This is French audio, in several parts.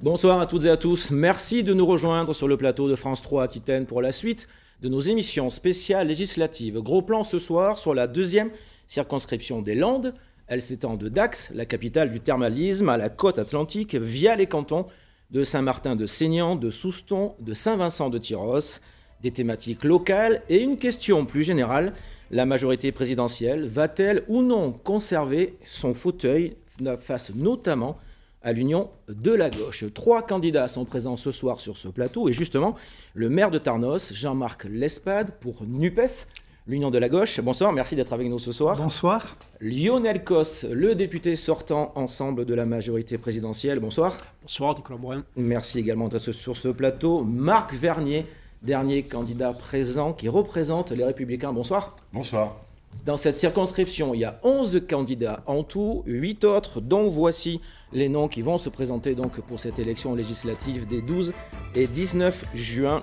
Bonsoir à toutes et à tous. Merci de nous rejoindre sur le plateau de France 3 Aquitaine pour la suite de nos émissions spéciales législatives. Gros plan ce soir sur la deuxième circonscription des Landes. Elle s'étend de Dax, la capitale du thermalisme, à la côte atlantique via les cantons de Saint-Martin de Seignan, de Souston, de Saint-Vincent de Tyrosse, des thématiques locales et une question plus générale, la majorité présidentielle va-t-elle ou non conserver son fauteuil face notamment à l'union de la gauche. Trois candidats sont présents ce soir sur ce plateau et justement le maire de Tarnos, Jean-Marc Lespade pour NUPES, l'union de la gauche. Bonsoir, merci d'être avec nous ce soir. Bonsoir. Lionel Cos, le député sortant ensemble de la majorité présidentielle. Bonsoir. Bonsoir Nicolas Morin. Merci également d'être sur ce plateau. Marc Vernier, dernier candidat présent qui représente les Républicains. Bonsoir. Bonsoir. Dans cette circonscription, il y a 11 candidats en tout, 8 autres, dont voici les noms qui vont se présenter donc pour cette élection législative des 12 et 19 juin.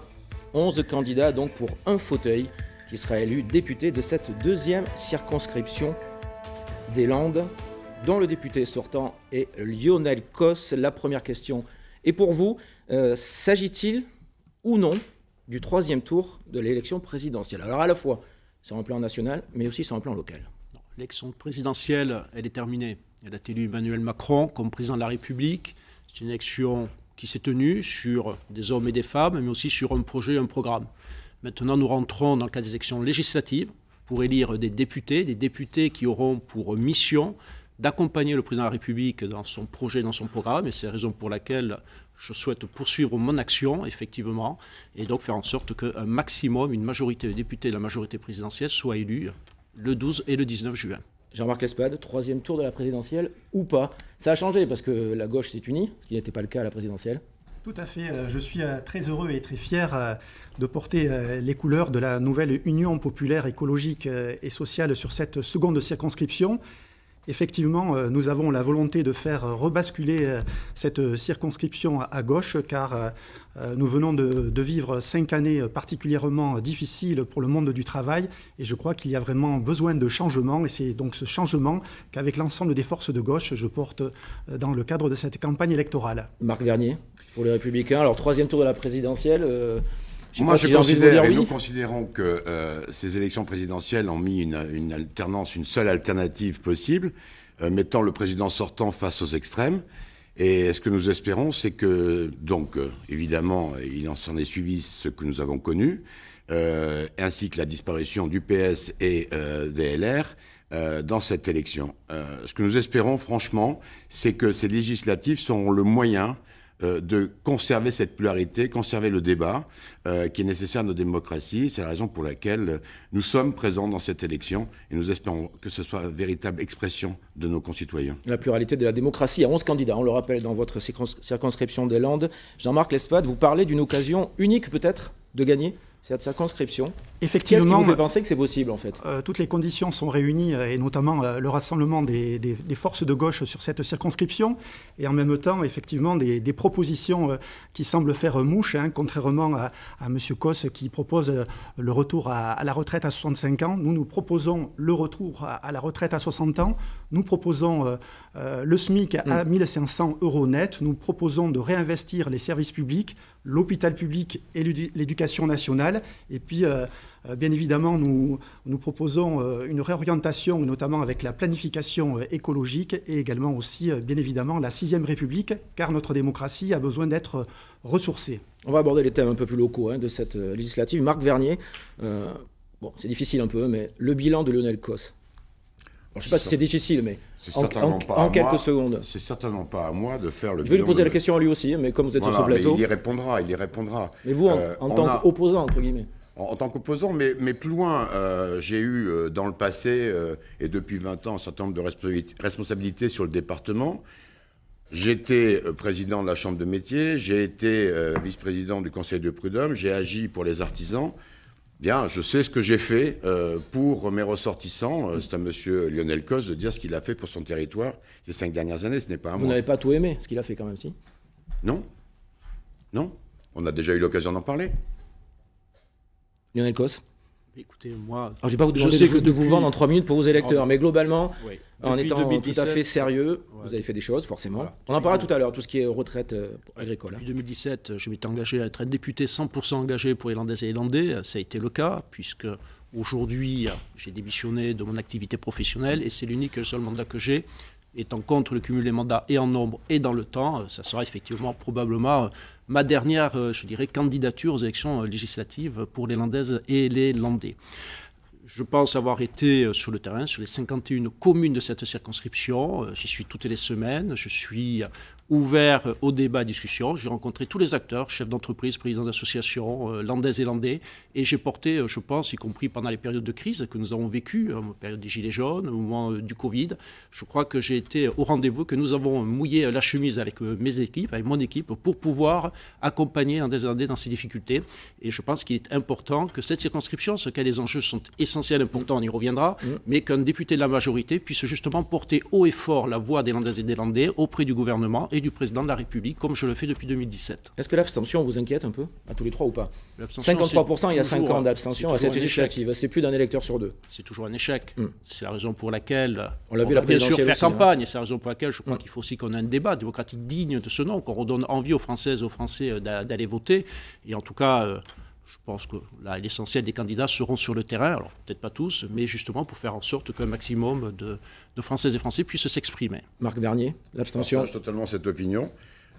11 candidats donc pour un fauteuil qui sera élu député de cette deuxième circonscription des Landes, dont le député sortant est Lionel Cos. La première question est pour vous, euh, s'agit-il ou non du troisième tour de l'élection présidentielle. Alors à la fois sur un plan national, mais aussi sur un plan local. L'élection présidentielle, elle est terminée. Elle a élu Emmanuel Macron comme président de la République. C'est une élection qui s'est tenue sur des hommes et des femmes, mais aussi sur un projet, un programme. Maintenant, nous rentrons dans le cadre des élections législatives pour élire des députés, des députés qui auront pour mission d'accompagner le président de la République dans son projet, dans son programme, et c'est la raison pour laquelle je souhaite poursuivre mon action, effectivement, et donc faire en sorte qu'un maximum, une majorité de députés de la majorité présidentielle soit élue le 12 et le 19 juin. Jean-Marc Lespade, troisième tour de la présidentielle ou pas Ça a changé parce que la gauche s'est unie, ce qui n'était pas le cas à la présidentielle. Tout à fait. Euh, je suis euh, très heureux et très fier euh, de porter les couleurs de la nouvelle Union populaire écologique et sociale sur cette seconde circonscription. Effectivement, euh, nous avons la volonté de faire euh, rebasculer euh, cette circonscription à gauche, car nous venons de, vivre cinq années particulièrement difficiles pour le monde du travail, et je crois qu'il y a vraiment besoin de changement, et c'est donc ce changement qu'avec l'ensemble des forces de gauche, je porte dans le cadre de cette campagne électorale. Marc Vernier, pour les Républicains, alors troisième tour de la présidentielle. Moi, je considère, et nous considérons que euh, ces élections présidentielles ont mis une, alternance, une seule alternative possible, euh, mettant le président sortant face aux extrêmes. Et ce que nous espérons, c'est que, donc, euh, évidemment, il en s'en est suivi ce que nous avons connu, ainsi que la disparition du PS et des LR, dans cette élection. ce que nous espérons, franchement, c'est que ces législatives seront le moyen euh, de conserver cette pluralité, conserver le débat euh, qui est nécessaire à nos démocraties. C'est la raison pour laquelle euh, nous sommes présents dans cette élection et nous espérons que ce soit une véritable expression de nos concitoyens. La pluralité de la démocratie à 11 candidats, on le rappelle dans votre circonscription des Landes. Jean-Marc Lespade, vous parlez d'une occasion unique peut-être de gagner cette circonscription Effectivement. vous pensez que c'est possible en fait euh, Toutes les conditions sont réunies euh, et notamment euh, le rassemblement des, forces de gauche sur cette circonscription et en même temps effectivement des, propositions qui semblent faire mouche, hein, contrairement à, à M. Cosse qui propose le retour à, la retraite à 65 ans. Nous, nous proposons le retour à, la retraite à 60 ans. Nous proposons le SMIC à 1500 mm. euros net. Nous proposons de réinvestir les services publics, l'hôpital public et l'éducation nationale. Et puis euh, bien évidemment, nous, nous proposons euh, une réorientation, notamment avec la planification euh, écologique et également aussi, bien évidemment, la sixième République, car notre démocratie a besoin d'être ressourcée. On va aborder les thèmes un peu plus locaux hein, de cette législative. Marc Vernier, bon, c'est difficile un peu, mais le bilan de Lionel Cos. je ne sais pas si c'est difficile, mais en, pas en quelques secondes. C'est certainement pas à moi de faire le. bilan. Je vais lui poser la question à lui aussi, hein, mais comme vous êtes sur ce plateau. il y répondra, il y répondra. Mais vous, en, tant qu'opposant, entre guillemets en, tant qu'opposant, mais, mais, plus loin, euh, j'ai eu euh, dans le passé euh, et depuis 20 ans un certain nombre de responsabilités sur le département. J'étais président de la Chambre de métiers, j'ai été vice-président du Conseil de prud'homme, j'ai agi pour les artisans. Bien, je sais ce que j'ai fait pour mes ressortissants. C'est à Monsieur Lionel Cos de dire ce qu'il a fait pour son territoire ces cinq dernières années. Ce n'est pas à Vous n'avez pas tout aimé ce qu'il a fait quand même, si Non, non. On a déjà eu l'occasion d'en parler. Lionel Cos Écoutez, moi. je vais pas vous de, vous vendre en 3 minutes pour vos électeurs, mais globalement, en étant tout à fait sérieux, euh, vous avez fait des choses, forcément. On en parlera tout à l'heure, tout ce qui est retraite euh, agricole. Hein. Depuis 2017, je m'étais engagé à être un député 100% engagé pour les Landais et Irlandais. Ça a été le cas, puisque aujourd'hui, j'ai démissionné de mon activité professionnelle et c'est l'unique le seul mandat que j'ai étant contre le cumul des mandats et en nombre et dans le temps, euh, ça sera effectivement probablement euh, ma dernière, euh, je dirais, candidature aux élections législatives pour les Landaises et les Landais. Je pense avoir été sur le terrain, sur les 51 communes de cette circonscription. J'y suis toutes les semaines. Je suis ouvert au débat, discussion. J'ai rencontré tous les acteurs, chefs d'entreprise, présidents d'associations, euh, landais et landais, et j'ai porté, euh, je pense, y compris pendant les périodes de crise que nous avons vécues, euh, période des Gilets jaunes, au moment du Covid, je crois que j'ai été au rendez-vous, que nous avons mouillé la chemise avec mes équipes, avec mon équipe, pour pouvoir accompagner les landais dans ces difficultés. Et je pense qu'il est important que cette circonscription, ce qu'est les enjeux sont essentiels, importants, on y reviendra, mmh. mais qu'un député de la majorité puisse justement porter haut et fort la voix des landais et des landais auprès du gouvernement du président de la République, comme je le fais depuis 2017. Est-ce que l'abstention vous inquiète un peu, à tous les trois ou pas 53% il y a 5 ans d'abstention à cette législative, c'est plus d'un électeur sur deux. C'est toujours un échec. Hmm. C'est la raison pour laquelle on, l'a vu la bien sûr faire hein. campagne, c'est la raison pour laquelle je crois hmm. qu'il faut aussi qu'on ait un débat démocratique digne de ce nom, qu'on redonne envie aux Françaises aux Français euh, d'aller voter, et en tout cas... Euh, je pense que là, l'essentiel des candidats seront sur le terrain, alors peut-être pas tous, mais justement pour faire en sorte qu'un maximum de, Françaises et Français puissent s'exprimer. Marc Bernier, l'abstention. Je partage totalement cette opinion.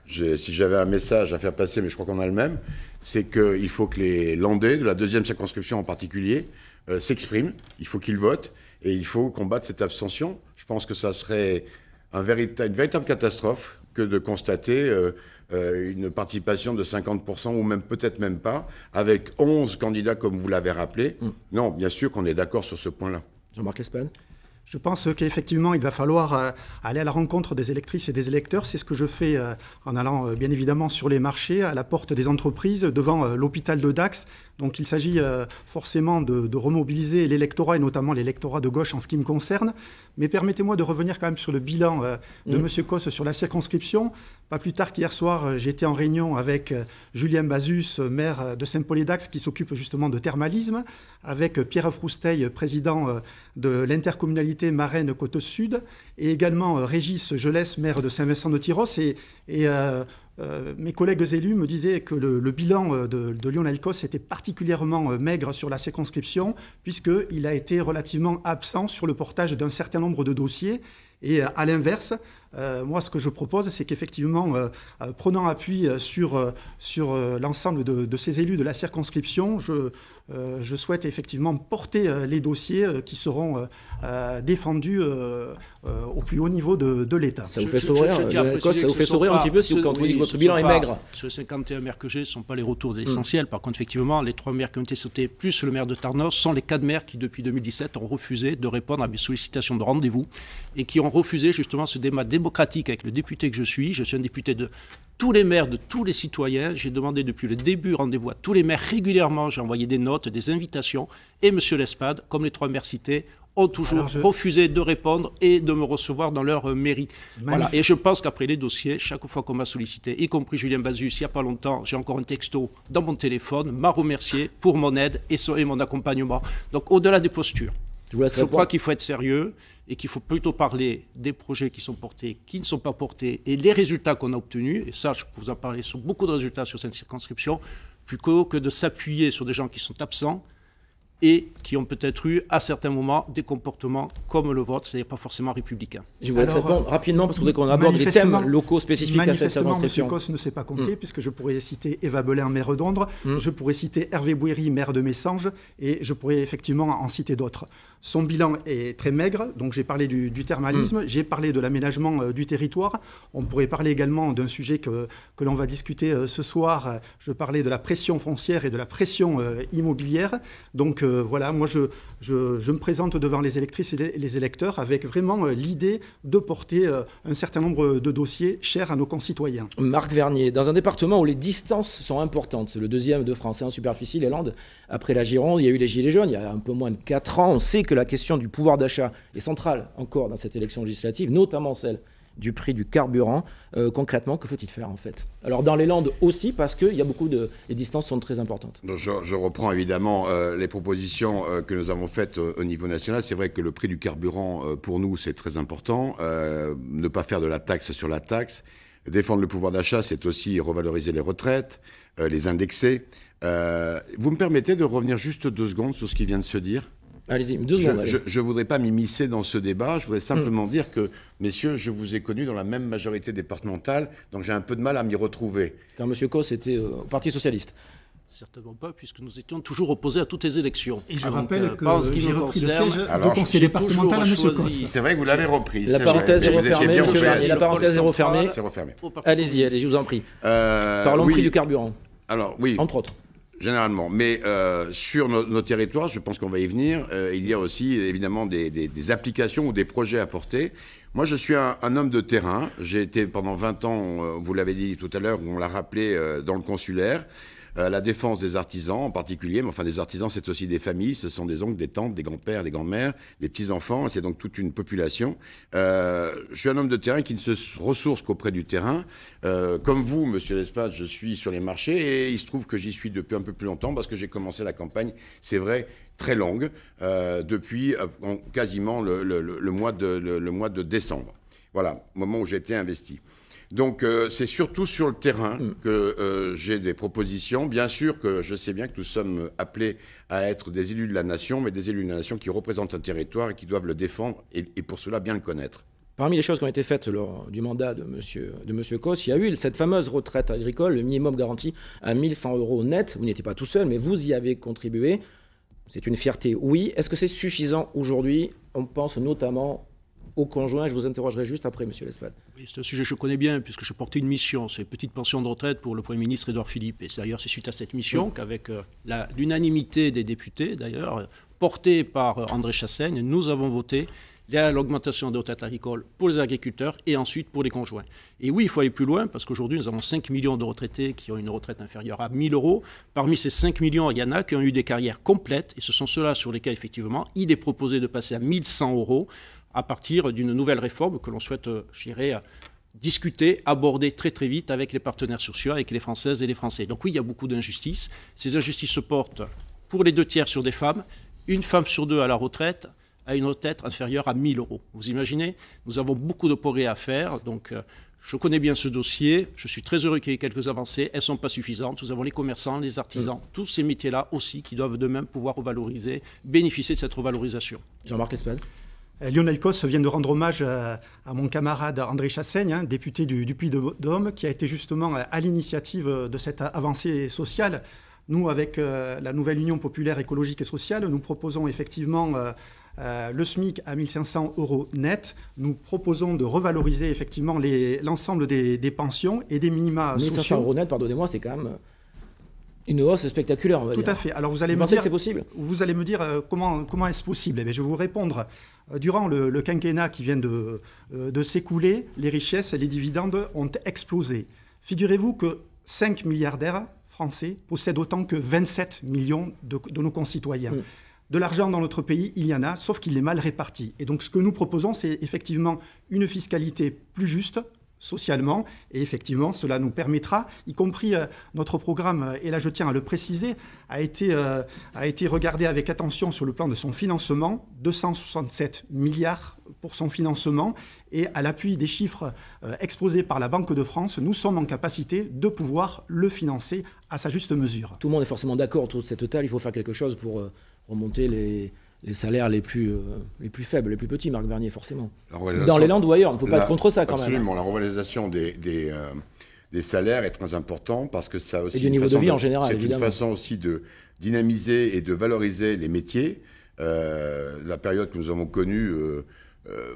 si j'avais un message à faire passer, mais je crois qu'on a le même, c'est qu'il faut que les Landais, de la deuxième circonscription en particulier, euh, s'expriment, il faut qu'ils votent, et il faut combattre cette abstention. Je pense que ça serait une véritable catastrophe de constater euh, euh, une participation de 50% ou même peut-être même pas, avec 11 candidats comme vous l'avez rappelé. Mm. Non, bien sûr qu'on est d'accord sur ce point-là. Jean-Marc Espagne je pense qu'effectivement, il va falloir euh, aller à la rencontre des électrices et des électeurs. C'est ce que je fais en allant bien évidemment sur les marchés, à la porte des entreprises, devant l'hôpital de Dax, donc il s'agit euh, forcément de, remobiliser l'électorat, et notamment l'électorat de gauche en ce qui me concerne. Mais permettez-moi de revenir quand même sur le bilan euh, de M. Mm. Cosse sur la circonscription. Pas plus tard qu'hier soir, euh, j'étais en réunion avec Julien Bazus, maire de Saint-Paul-et-Dax, qui s'occupe justement de thermalisme, avec Pierre Frousteil, président de l'intercommunalité Marraine-Côte-Sud, et également Régis Gelès, maire de Saint-Vincent-de-Tyros. Et, euh, mes collègues élus me disaient que le, bilan euh, de, Lionel Cos était particulièrement euh, maigre sur la circonscription, puisqu'il a été relativement absent sur le portage d'un certain nombre de dossiers. Et à l'inverse, euh, moi, ce que je propose, c'est qu'effectivement, euh, euh, prenant appui sur, sur l'ensemble de, ces élus de la circonscription, je, je souhaite effectivement porter les dossiers qui seront défendus au plus haut niveau de, de l'État. Ça vous fait sourire, ça vous fait sourire un petit peu si quand vous dites que votre bilan est maigre Ce 51 maires que j'ai ne sont pas les retours mm. essentiels. Par contre, effectivement, les trois maires qui ont été sautés, plus le maire de Tarnos, sont les quatre maires qui, depuis 2017, ont refusé de répondre à mes sollicitations de rendez-vous et qui ont refusé justement ce débat démocratique avec le député que je suis. Je suis un député de tous les maires, de tous les citoyens. J'ai demandé depuis le début rendez-vous à tous les maires régulièrement. J'ai envoyé des notes, des invitations. Et M. Lespade, comme les trois maires cités, ont toujours refusé de répondre et de me recevoir dans leur euh, mairie. Voilà. Et je pense qu'après les dossiers, chaque fois qu'on m'a sollicité, y compris Julien Bazus, il n'y a pas longtemps, j'ai encore un texto dans mon téléphone, m'a remercié pour mon aide et, mon accompagnement. Donc au-delà des postures, je crois qu'il faut être sérieux et qu'il faut plutôt parler des projets qui sont portés, qui ne sont pas portés, et les résultats qu'on a obtenus, et ça, je peux vous en parler sur beaucoup de résultats sur cette circonscription, plutôt que de s'appuyer sur des gens qui sont absents, et qui ont peut-être eu à certains moments des comportements comme le vôtre, c'est-à-dire pas forcément républicain. Je vous répondre rapidement parce qu'on aborde des thèmes locaux spécifiques à cette Manifestement, M. Cosse ne s'est pas compté mm. puisque je pourrais citer Eva Belin, maire d'Ondre, mm. je pourrais citer Hervé Bouéry, maire de Messanges, et je pourrais effectivement en citer d'autres. Son bilan est très maigre, donc j'ai parlé du, thermalisme, mm. j'ai parlé de l'aménagement euh, du territoire, on pourrait parler également d'un sujet que, que l'on va discuter euh, ce soir, je parlais de la pression foncière et de la pression euh, immobilière, donc voilà, moi je, me présente devant les électrices et les électeurs avec vraiment euh, l'idée de porter euh, un certain nombre de dossiers chers à nos concitoyens. Marc Vernier, dans un département où les distances sont importantes, le deuxième de France en hein, superficie, les Landes, après la Gironde, il y a eu les Gilets jaunes il y a un peu moins de 4 ans. On sait que la question du pouvoir d'achat est centrale encore dans cette élection législative, notamment celle du prix du carburant. Euh, concrètement, que faut-il faire en fait Alors dans les Landes aussi, parce qu'il y a beaucoup de... Les distances sont très importantes. je, reprends évidemment euh, les propositions euh, que nous avons faites au niveau national. C'est vrai que le prix du carburant, pour nous, c'est très important. ne pas faire de la taxe sur la taxe. Défendre le pouvoir d'achat, c'est aussi revaloriser les retraites, les indexer. vous me permettez de revenir juste deux secondes sur ce qui vient de se dire Allez-y, deux secondes. Je ne voudrais pas m'immiscer dans ce débat. Je voudrais simplement mm. dire que, messieurs, je vous ai connu dans la même majorité départementale, donc j'ai un peu de mal à m'y retrouver. Quand M. Cos était euh, au Parti Socialiste Certainement pas, puisque nous étions toujours opposés à toutes les élections. Et je rappelle euh, que j'ai repris concerne, le siège alors, de conseiller départemental à M. C'est vrai que vous l'avez repris. La parenthèse est refermée, La parenthèse est refermée. Allez-y, allez-y, je vous en prie. Euh, Parlons oui. prix du carburant. Alors, oui. Entre autres. Généralement. Mais euh, sur nos, territoires, je pense qu'on va y venir, euh, il y a aussi évidemment des, applications ou des projets à porter. Moi, je suis un, un homme de terrain. J'ai été pendant 20 ans, euh, vous l'avez dit tout à l'heure, on l'a rappelé, dans le consulaire. Euh, la défense des artisans en particulier, mais enfin des artisans, c'est aussi des familles, ce sont des oncles, des tantes, des grands-pères, des grands-mères, des petits-enfants, c'est donc toute une population. Euh, je suis un homme de terrain qui ne se ressource qu'auprès du terrain. Euh, comme vous, monsieur l'espace, je suis sur les marchés et il se trouve que j'y suis depuis un peu plus longtemps parce que j'ai commencé la campagne, c'est vrai, très longue, depuis quasiment le, mois de, le mois de décembre. Voilà, moment où j'ai été investi. Donc euh, c'est surtout sur le terrain mm. que euh, j'ai des propositions. Bien sûr que je sais bien que nous sommes appelés à être des élus de la nation, mais des élus de la nation qui représentent un territoire et qui doivent le défendre et, pour cela bien le connaître. Parmi les choses qui ont été faites lors du mandat de M. Monsieur, de monsieur il y a eu cette fameuse retraite agricole, le minimum garanti à 1100 euros net. Vous n'étiez pas tout seul, mais vous y avez contribué. C'est une fierté, oui. Est-ce que c'est suffisant aujourd'hui On pense notamment au conjoint. Je vous interrogerai juste après, Monsieur Lespade. c'est un sujet que je connais bien, puisque je portais une mission, c'est une petite pension de retraite pour le Premier ministre Édouard Philippe. Et d'ailleurs, c'est suite à cette mission qu'avec euh, l'unanimité des députés, d'ailleurs, portée par euh, André Chassaigne, nous avons voté l'augmentation des retraites agricoles pour les agriculteurs et ensuite pour les conjoints. Et oui, il faut aller plus loin parce qu'aujourd'hui, nous avons 5 millions de retraités qui ont une retraite inférieure à 1000 euros. Parmi ces 5 millions, il y en a qui ont eu des carrières complètes et ce sont ceux-là sur lesquels, effectivement, il est proposé de passer à 1100 euros à partir d'une nouvelle réforme que l'on souhaite, euh, je dirais, discuter, aborder très très vite avec les partenaires sociaux, avec les Françaises et les Français. Donc oui, il y a beaucoup d'injustices. Ces injustices se portent pour les deux tiers sur des femmes, une femme sur deux à la retraite a une retraite inférieure à 1000 euros. Vous imaginez Nous avons beaucoup de progrès à faire, donc euh, je connais bien ce dossier, je suis très heureux qu'il y ait quelques avancées, elles ne sont pas suffisantes. Nous avons les commerçants, les artisans, mm. tous ces métiers-là aussi qui doivent de même pouvoir revaloriser, bénéficier de cette revalorisation. Jean-Marc Espagne euh, Lionel Cos vient de rendre hommage à, mon camarade André Chassaigne, hein, député du, Puy-de-Dôme, qui a été justement euh, à l'initiative euh, de cette avancée sociale. Nous, avec la nouvelle Union populaire écologique et sociale, nous proposons effectivement le SMIC à 1500 euros net. Nous proposons de revaloriser effectivement l'ensemble des, pensions et des minima sociaux. 1 500 euros net, pardonnez-moi, c'est quand même une hausse spectaculaire. Tout à fait. Alors vous allez me dire, Vous allez me dire euh, comment comment est-ce possible Mais eh je vais vous répondre. Euh, durant le, quinquennat qui vient de, euh, de s'écouler, les richesses et les dividendes ont explosé. Figurez-vous que 5 milliardaires français possèdent autant que 27 millions de, nos concitoyens. Hmm. De l'argent dans notre pays, il y en a, sauf qu'il est mal réparti. Et donc ce que nous proposons, c'est effectivement une fiscalité plus juste, socialement. Et effectivement, cela nous permettra, y compris euh, notre programme, euh, et là je tiens à le préciser, a été, euh, a été regardé avec attention sur le plan de son financement, 267 milliards pour son financement. Et à l'appui des chiffres exposés par la Banque de France, nous sommes en capacité de pouvoir le financer à sa juste mesure. Tout le monde est forcément d'accord autour de cette totale il faut faire quelque chose pour remonter les les salaires les plus, euh, les plus faibles, les plus petits, Marc Vernier, forcément. Dans les Landes ou ailleurs, il ne faut pas être contre ça quand même. Absolument, la revalorisation des, des, euh, salaires est très importante parce que ça aussi. Et du niveau de vie en général, C'est une façon aussi de dynamiser et de valoriser les métiers. Euh, la période que nous avons connue.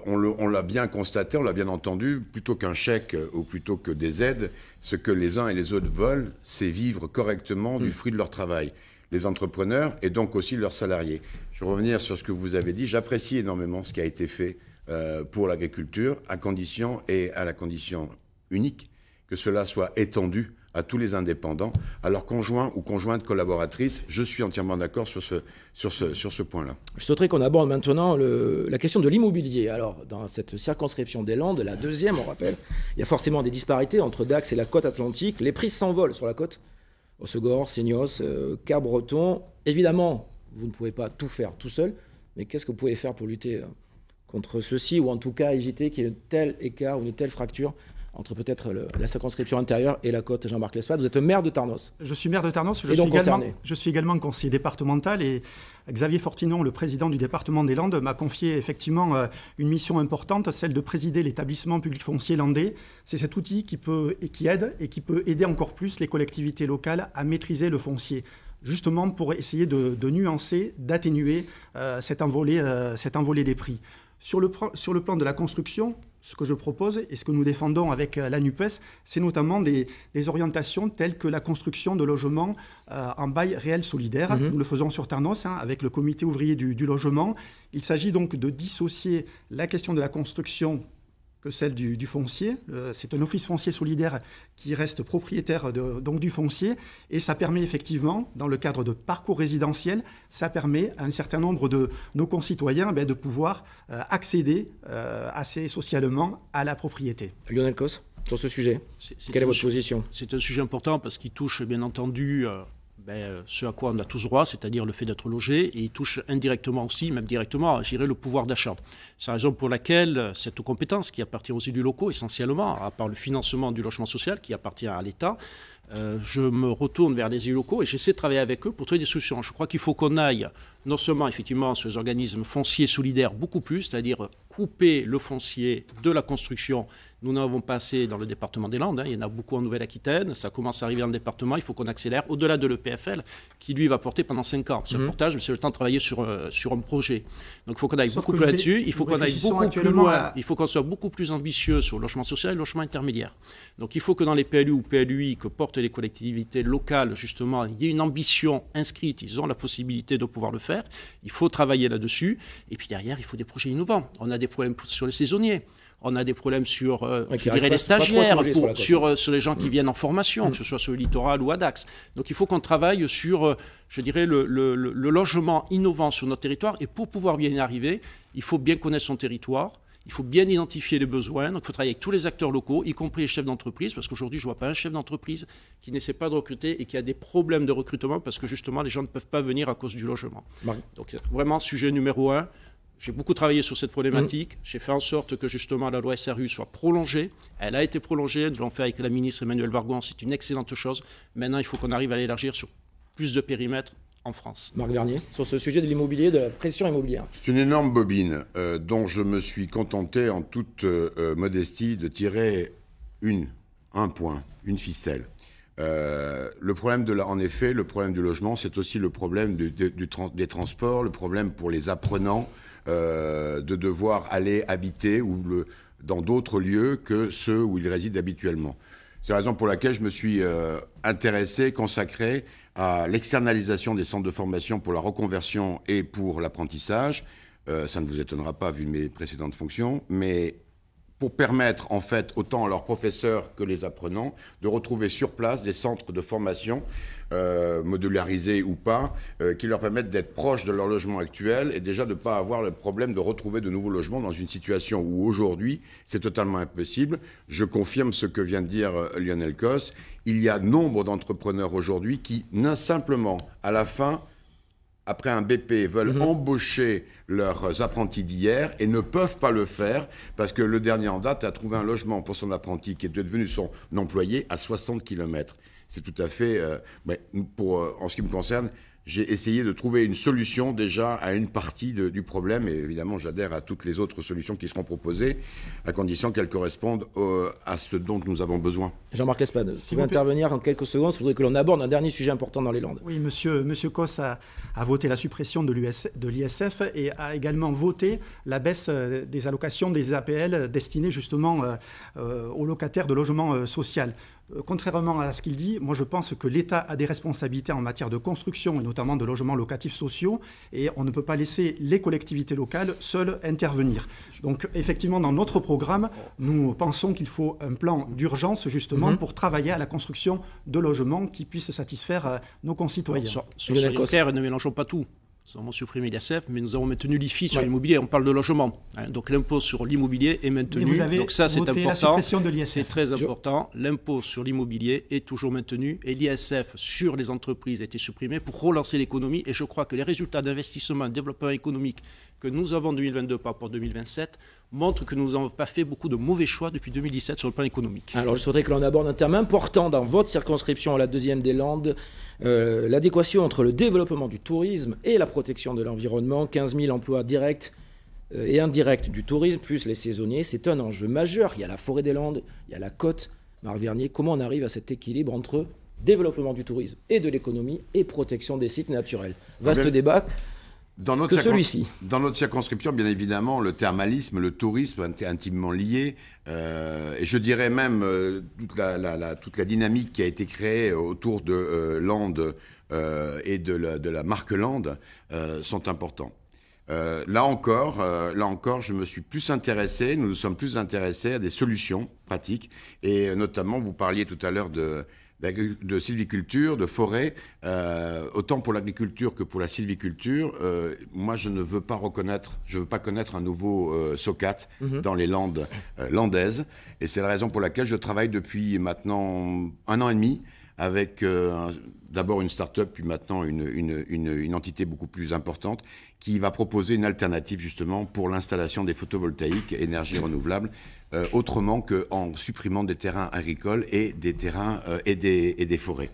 on l'a bien constaté, on l'a bien entendu, plutôt qu'un chèque ou plutôt que des aides, ce que les uns et les autres veulent, c'est vivre correctement du hmm. fruit de leur travail les entrepreneurs et donc aussi leurs salariés. Je vais revenir sur ce que vous avez dit. J'apprécie énormément ce qui a été fait euh, pour l'agriculture, à condition et à la condition unique que cela soit étendu à tous les indépendants, à leurs conjoints ou conjointes collaboratrices. Je suis entièrement d'accord sur ce, sur sur ce point-là. Je souhaiterais qu'on aborde maintenant la question de l'immobilier. Alors, dans cette circonscription des Landes, la deuxième, on rappelle, il y a forcément des disparités entre Dax et la côte atlantique. Les prix s'envolent sur la côte Osegor, Signos, euh, Cabreton, Évidemment, vous ne pouvez pas tout faire tout seul, mais qu'est-ce que vous pouvez faire pour lutter euh, contre ceci, ou en tout cas éviter qu'il y ait un tel écart ou une telle fracture entre peut-être la circonscription intérieure et la côte Jean-Marc lespat Vous êtes maire de Tarnos. Je suis maire de Tarnos. Je, suis, également, conseiller départemental et Xavier Fortinon, le président du département des Landes, m'a confié effectivement euh, une mission importante, celle de présider l'établissement public foncier landais. C'est cet outil qui peut et qui aide et qui peut aider encore plus les collectivités locales à maîtriser le foncier justement pour essayer de, nuancer, d'atténuer euh, cet envolé euh, des prix. Sur le, plan de la construction, ce que je propose et ce que nous défendons avec euh, la NUPES, c'est notamment des, orientations telles que la construction de logements euh, en bail réel solidaire. Mhm. Nous le faisons sur Tarnos hein, avec le comité ouvrier du, du logement. Il s'agit donc de dissocier la question de la construction que celle du, foncier. C'est un office foncier solidaire qui reste propriétaire donc du foncier et ça permet effectivement, dans le cadre de parcours résidentiels, ça permet à un certain nombre de nos concitoyens ben, de pouvoir euh, accéder euh, assez socialement à la propriété. Lionel Cos sur ce sujet, quelle est votre position C'est un sujet important parce qu'il touche bien entendu euh, ben, euh, ce à quoi on a tous droit, c'est-à-dire le fait d'être logé, et il touche indirectement aussi, même directement, à gérer le pouvoir d'achat. C'est la raison pour laquelle euh, cette compétence qui appartient aux élus locaux essentiellement, à part le financement du logement social qui appartient à l'État, euh, je me retourne vers les élus locaux et j'essaie de travailler avec eux pour trouver des solutions. Je crois qu'il faut qu'on aille non seulement effectivement ces organismes fonciers solidaires beaucoup plus, c'est-à-dire couper le foncier de la construction. Nous n'en avons pas assez dans le département des Landes, hein, il y en a beaucoup en Nouvelle-Aquitaine, ça commence à arriver dans le département, il faut qu'on accélère au-delà de l'EPFL qui lui va porter pendant 5 ans. Ce mmh. portage, c'est le temps de travailler sur, euh, sur un projet. Donc il faut qu'on aille beaucoup plus là-dessus, il faut qu'on aille beaucoup plus loin, il faut qu'on soit beaucoup plus ambitieux sur le logement social et le logement intermédiaire. Donc il faut que dans les PLU ou PLUI que portent les collectivités locales, justement, il y ait une ambition inscrite, ils ont la possibilité de pouvoir le faire il faut travailler là-dessus. Et puis derrière, il faut des projets innovants. On a des problèmes sur les saisonniers. On a des problèmes sur euh, les stagiaires, euh, sur, les gens qui mm. viennent en formation, que ce soit sur le littoral ou à Dax. Donc il faut qu'on travaille sur, euh, je dirais, le, logement innovant sur notre territoire. Et pour pouvoir bien y arriver, il faut bien connaître son territoire, il faut bien identifier les besoins. Donc, il faut travailler avec tous les acteurs locaux, y compris les chefs d'entreprise, parce qu'aujourd'hui, je ne vois pas un chef d'entreprise qui n'essaie pas de recruter et qui a des problèmes de recrutement parce que justement, les gens ne peuvent pas venir à cause du logement. Donc, vraiment, sujet numéro un. J'ai beaucoup travaillé sur cette problématique. Mmh. J'ai fait en sorte que justement la loi SRU soit prolongée. Elle a été prolongée. Nous l'avons fait avec la ministre Emmanuelle Vargon. C'est une excellente chose. Maintenant, il faut qu'on arrive à l'élargir sur plus de périmètres en France. Marc Bernier, sur ce sujet de l'immobilier, de la pression immobilière. C'est une énorme bobine euh, dont je me suis contenté en toute euh, euh, modestie de tirer une, un point, une ficelle. le problème de la, en effet, le problème du logement, c'est aussi le problème du, des transports, le problème pour les apprenants de devoir aller habiter ou le, dans d'autres lieux que ceux où ils résident habituellement. C'est la raison pour laquelle je me suis intéressé, consacré à l'externalisation des centres de formation pour la reconversion et pour l'apprentissage. Euh, ça ne vous étonnera pas vu mes précédentes fonctions, mais pour permettre en fait autant à leurs professeurs que les apprenants de retrouver sur place des centres de formation euh, modularisés ou pas euh, qui leur permettent d'être proches de leur logement actuel et déjà de ne pas avoir le problème de retrouver de nouveaux logements dans une situation où aujourd'hui c'est totalement impossible. Je confirme ce que vient de dire euh, Lionel Cos. Il y a nombre d'entrepreneurs aujourd'hui qui, n'a simplement à la fin, après un BP veulent mhm. embaucher leurs apprentis d'hier et ne peuvent pas le faire parce que le dernier en date a trouvé un logement pour son apprenti qui est devenu son employé à 60 km. C'est tout à fait, euh, pour, euh, en ce qui me concerne, j'ai essayé de trouver une solution déjà à une partie du problème, et évidemment j'adhère à toutes les autres solutions qui seront proposées, à condition qu'elles correspondent euh, à ce dont nous avons besoin. Jean-Marc Lespade, si vous intervenir en quelques secondes, je voudrais que l'on aborde un dernier sujet important dans les Landes. Oui, monsieur, monsieur a, voté la suppression de l'ISF et a également voté la baisse euh, des allocations des APL destinées justement euh, aux locataires de logements sociaux. Euh, contrairement à ce qu'il dit, moi je pense que l'État a des responsabilités en matière de construction et notamment de logements locatifs sociaux et on ne peut pas laisser les collectivités locales seules intervenir. Donc effectivement, dans notre programme, nous pensons qu'il faut un plan d'urgence justement mhm. pour travailler à la construction de logements qui puissent satisfaire euh, nos concitoyens. Sur ne mélangeons pas tout. Nous avons supprimé l'ISF, mais nous avons maintenu l'IFI sur l'immobilier. On parle de logement. Hein. donc l'impôt sur l'immobilier est maintenu. donc ça, c'est important. C'est très important. L'impôt sur l'immobilier est toujours maintenu et l'ISF sur les entreprises a été supprimé pour relancer l'économie. Et je crois que les résultats d'investissement, de développement économique que nous avons en 2022 par rapport à 2027 montrent que nous n'avons pas fait beaucoup de mauvais choix depuis 2017 sur le plan économique. Alors je souhaiterais que l'on aborde un terme important dans votre circonscription, à la deuxième des Landes. Euh, l'adéquation entre le développement du tourisme et la protection de l'environnement, 15 000 emplois directs euh, et indirects du tourisme, plus les saisonniers, c'est un enjeu majeur. Il y a la forêt des Landes, il y a la côte, Marvernier. comment on arrive à cet équilibre entre développement du tourisme et de l'économie et protection des sites naturels Vaste débat dans notre Dans notre circonscription, bien évidemment, le thermalisme, le tourisme intimement liés, euh, et je dirais même euh, toute, la, toute la dynamique qui a été créée autour de euh, l'Ande et de la, marque Lande sont importants. là encore, là encore, je me suis plus intéressé, nous nous sommes plus intéressés à des solutions pratiques, et notamment, vous parliez tout à l'heure de de sylviculture, de forêt, euh, autant pour l'agriculture que pour la sylviculture, euh, moi je ne veux pas reconnaître, je veux pas connaître un nouveau euh, SOCAT mhm. dans les landes landaises. Et c'est la raison pour laquelle je travaille depuis maintenant un an et demi avec d'abord une start-up, puis maintenant une entité beaucoup plus importante qui va proposer une alternative justement pour l'installation des photovoltaïques, énergie renouvelable, euh, autrement qu'en supprimant des terrains agricoles et des terrains euh, et, des, forêts.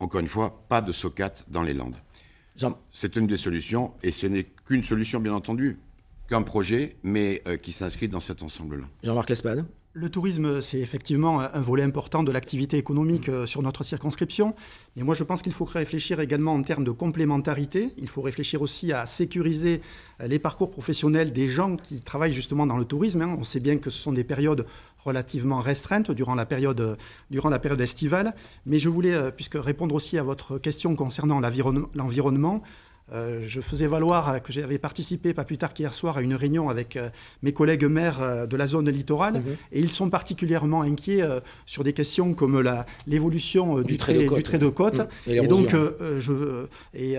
Encore une fois, pas de socate dans les Landes. C'est une des solutions, et ce n'est qu'une solution bien entendu, qu'un projet, mais euh, qui s'inscrit dans cet ensemble-là. Jean-Marc Lespan le tourisme, c'est effectivement un volet important de l'activité économique euh, sur notre circonscription. Mais moi, je pense qu'il faut réfléchir également en termes de complémentarité. Il faut réfléchir aussi à sécuriser euh, les parcours professionnels des gens qui travaillent justement dans le tourisme. Hein. On sait bien que ce sont des périodes relativement restreintes durant la période, euh, durant la période estivale. Mais je voulais, puisque répondre aussi à votre question concernant l'environnement, euh, je faisais valoir que j'avais participé pas plus tard qu'hier soir à une réunion avec euh, mes collègues maires euh, de la zone littorale mhm. et ils sont particulièrement inquiets sur des questions comme l'évolution du, trait, de côte, du trait de côte. Et, donc, je, et,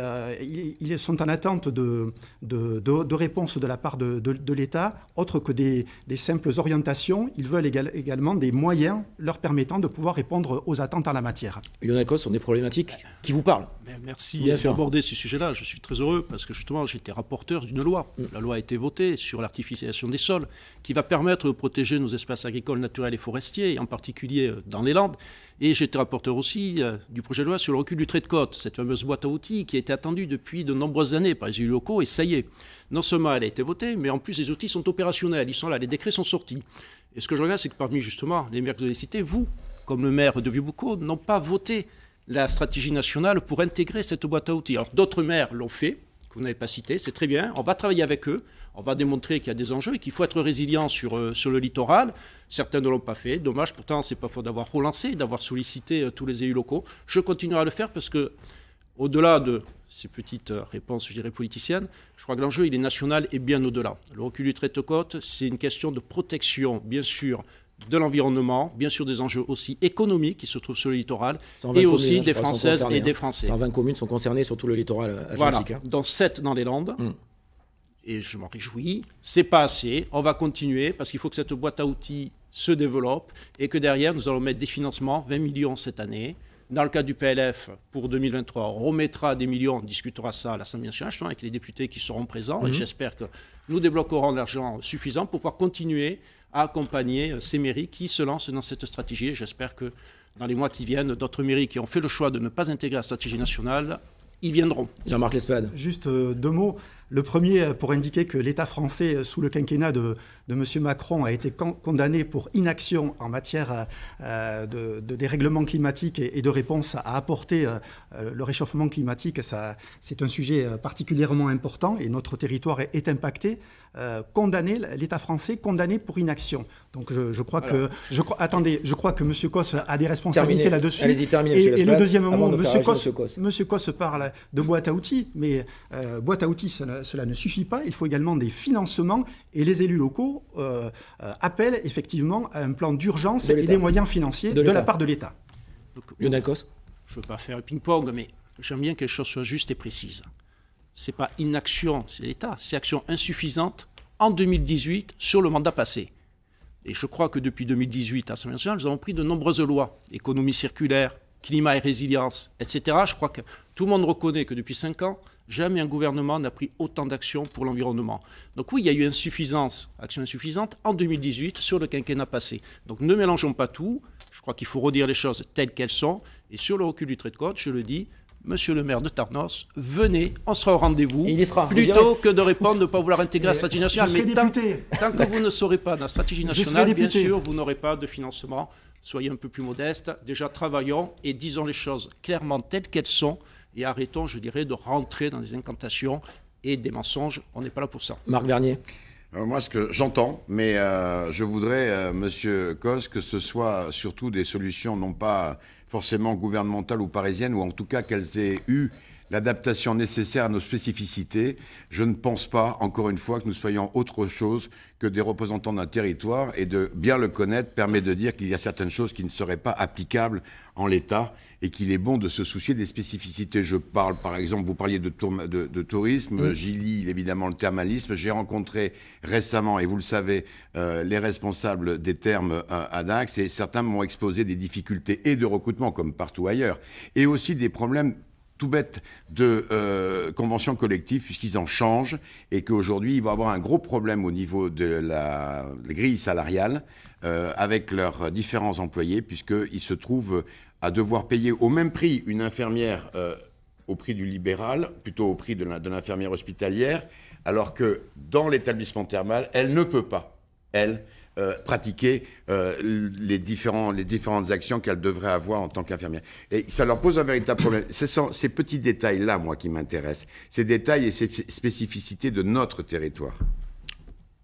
ils, sont en attente de, de, de, réponses de la part de, de l'État, autre que des, des, simples orientations. Ils veulent également des moyens leur permettant de pouvoir répondre aux attentes en la matière. Yonakos, sont des problématiques qui vous parlent. merci merci d'aborder ce sujet-là. Je suis je suis très heureux parce que justement, j'étais rapporteur d'une loi. La loi a été votée sur l'artificialisation des sols qui va permettre de protéger nos espaces agricoles, naturels et forestiers, en particulier euh, dans les Landes. Et j'étais rapporteur aussi euh, du projet de loi sur le recul du trait de côte, cette fameuse boîte à outils qui a été attendue depuis de nombreuses années par les élus locaux. Et ça y est, non seulement elle a été votée, mais en plus les outils sont opérationnels, ils sont là, les décrets sont sortis. Et ce que je regarde, c'est que parmi justement les maires que vous avez cités, vous, comme le maire de Vieux-Boucaux, n'ont pas voté la stratégie nationale pour intégrer cette boîte à outils. d'autres maires l'ont fait, que vous n'avez pas cité, c'est très bien, on va travailler avec eux, on va démontrer qu'il y a des enjeux et qu'il faut être résilient sur, euh, sur le littoral. Certains ne l'ont pas fait, dommage, pourtant c'est pas faux d'avoir relancé, d'avoir sollicité euh, tous les élus locaux. Je continuerai à le faire parce que, au-delà de ces petites euh, réponses, je dirais, politiciennes, je crois que l'enjeu, il est national et bien au-delà. Le recul du trait de côte, c'est une question de protection, bien sûr, de l'environnement, bien sûr des enjeux aussi économiques qui se trouvent sur le littoral, et aussi hein, des Françaises et des hein. Français. 120 communes sont concernées, sur tout le littoral euh, atlantique. Hein. dans 7 dans les Landes. Hmm. Et je m'en réjouis. C'est pas assez. On va continuer parce qu'il faut que cette boîte à outils se développe et que derrière, nous allons mettre des financements, 20 millions cette année, dans le cas du PLF pour 2023, on remettra des millions, on discutera ça à l'Assemblée nationale, avec les députés qui seront présents, et mhm. j'espère que nous débloquerons l'argent suffisant pour pouvoir continuer à accompagner euh, ces mairies qui se lancent dans cette stratégie. j'espère que dans les mois qui viennent, d'autres mairies qui ont fait le choix de ne pas intégrer la stratégie nationale ils viendront. Jean-Marc Lespade. Juste euh, deux mots. Le premier, euh, pour indiquer que l'État français, sous le quinquennat de, de M. Macron a été condamné pour inaction en matière euh, euh, de, dérèglement climatique et, de réponse à apporter euh, le réchauffement climatique, c'est un sujet particulièrement important et notre territoire est, impacté. condamné, l'État français condamné pour inaction. Donc je, crois que je crois, attendez, je crois que Monsieur Cosse a des responsabilités là-dessus. Et, et, le deuxième moment, Monsieur Cosse parle de boîte à outils, mais boîte à outils cela ne suffit pas. Il faut également des financements et les élus locaux euh, euh, appelle effectivement à un plan d'urgence et des moyens financiers de, la part de l'État. Lionel Je ne veux pas faire le ping-pong, mais j'aime bien que les choses soient justes et précises. Ce n'est pas inaction, c'est l'État, c'est action insuffisante en 2018 sur le mandat passé. Et je crois que depuis 2018 à l'Assemblée nationale, nous avons pris de nombreuses lois, économie circulaire, climat et résilience, etc. Je crois que tout le monde reconnaît que depuis cinq ans, jamais un gouvernement n'a pris autant d'actions pour l'environnement. Donc oui, il y a eu insuffisance, action insuffisante en 2018 sur le quinquennat passé. Donc ne mélangeons pas tout. Je crois qu'il faut redire les choses telles qu'elles sont. Et sur le recul du trait de côte, je le dis, monsieur le maire de Tarnos, venez, on sera au rendez-vous. Plutôt que de répondre, de ne pas vouloir intégrer la stratégie nationale. Mais tant, que vous ne saurez pas dans la stratégie nationale, bien sûr, vous n'aurez pas de financement soyez un peu plus modeste, déjà travaillons et disons les choses clairement telles qu'elles sont et arrêtons, je dirais, de rentrer dans des incantations et des mensonges. On n'est pas là pour ça. Marc Vernier. Euh, moi, ce que j'entends, mais euh, je voudrais, euh, Monsieur Cos, que ce soit surtout des solutions non pas forcément gouvernementales ou parisiennes, ou en tout cas qu'elles aient eu l'adaptation nécessaire à nos spécificités. Je ne pense pas, encore une fois, que nous soyons autre chose que des représentants d'un territoire et de bien le connaître permet de dire qu'il y a certaines choses qui ne seraient pas applicables en l'état et qu'il est bon de se soucier des spécificités. Je parle, par exemple, vous parliez de, de, tourisme, mm. j'y lis évidemment le thermalisme. J'ai rencontré récemment, et vous le savez, euh, les responsables des thermes euh, à Dax et certains m'ont exposé des difficultés et de recrutement, comme partout ailleurs, et aussi des problèmes bête de conventions euh, convention collective puisqu'ils en changent et qu'aujourd'hui, ils vont avoir un gros problème au niveau de la, grille salariale euh, avec leurs différents employés puisqu'ils se trouvent à devoir payer au même prix une infirmière euh, au prix du libéral, plutôt au prix de l'infirmière hospitalière, alors que dans l'établissement thermal, elle ne peut pas, elle, euh, pratiquer euh, les, différents, les différentes actions qu'elle devrait avoir en tant qu'infirmière. Et ça leur pose un véritable problème. Ce sont ces petits détails-là, moi, qui m'intéressent. Ces détails et ces spécificités de notre territoire.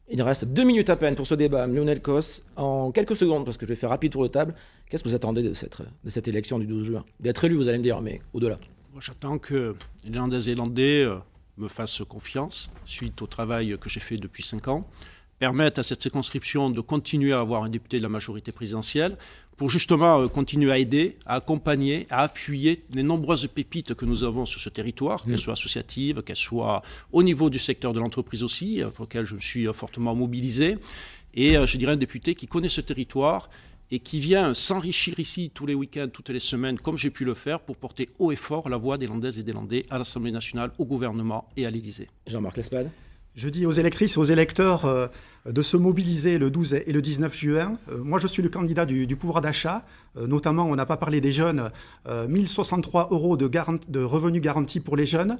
Il nous reste deux minutes à peine pour ce débat. Lionel Cos, en quelques secondes, parce que je vais faire rapide tour de table, qu'est-ce que vous attendez de cette, de cette élection du 12 juin D'être élu, vous allez me dire, mais au-delà. J'attends que les Landais Zélandais euh, me fassent confiance suite au travail que j'ai fait depuis cinq ans permettre à cette circonscription de continuer à avoir un député de la majorité présidentielle pour justement euh, continuer à aider, à accompagner, à appuyer les nombreuses pépites que nous avons sur ce territoire, qu'elles mm. soient associatives, qu'elles soient au niveau du secteur de l'entreprise aussi, euh, pour lequel je me suis euh, fortement mobilisé. Et je dirais un député qui connaît ce territoire et qui vient s'enrichir ici tous les week-ends, toutes les semaines, comme j'ai pu le faire, pour porter haut et fort la voix des Landaises et des Landais à l'Assemblée nationale, au gouvernement et à l'Élysée. Jean-Marc Lespade Je dis aux électrices et aux électeurs de se mobiliser le 12 et le 19 juin. Euh, moi, je suis le candidat du, pouvoir d'achat. Euh, notamment, on n'a pas parlé des jeunes. 1063 euh, euros de, de, revenus garantis pour les jeunes.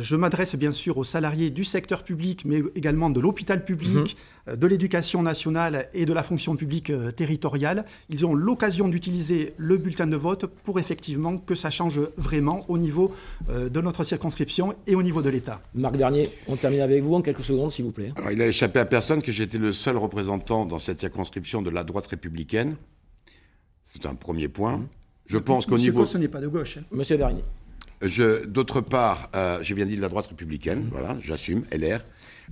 je m'adresse bien sûr aux salariés du secteur public, mais également de l'hôpital public, mhm. de l'éducation nationale et de la fonction publique territoriale. Ils ont l'occasion d'utiliser le bulletin de vote pour effectivement que ça change vraiment au niveau de notre circonscription et au niveau de l'État. Marc Dernier, on termine avec vous en quelques secondes, s'il vous plaît. il a échappé à personne que j'étais le seul représentant dans cette circonscription de la droite républicaine. C'est un premier point. Mmh. Je pense qu'au niveau. Monsieur n'est pas de gauche. Hein. Monsieur D'autre part, euh, j'ai bien dit de la droite républicaine, mmh. voilà, j'assume, LR.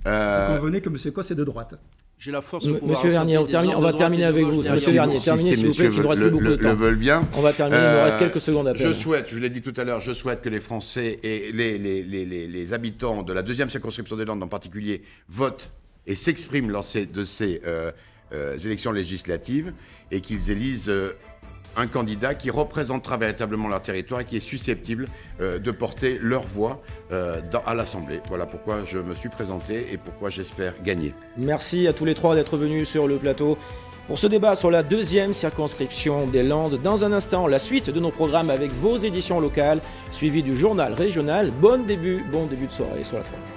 Euh... Vous convenez que M. quoi est de droite j'ai la force pouvoir Monsieur Vernier, on, va terminer avec vous. Monsieur Vernier, terminez s'il vous plaît, s'il ne reste beaucoup de temps. Le veulent bien. On va terminer, il nous reste euh, quelques secondes à peine. Je souhaite, je l'ai dit tout à l'heure, je souhaite que les Français et les, les, les, habitants de la deuxième circonscription des Landes en particulier votent et s'expriment lors de ces euh, euh, élections législatives et qu'ils élisent euh, un candidat qui représentera véritablement leur territoire et qui est susceptible de porter leur voix à l'Assemblée. Voilà pourquoi je me suis présenté et pourquoi j'espère gagner. Merci à tous les trois d'être venus sur le plateau. Pour ce débat sur la deuxième circonscription des Landes, dans un instant, la suite de nos programmes avec vos éditions locales, suivies du journal régional. Bon début, bon début de soirée sur la 3.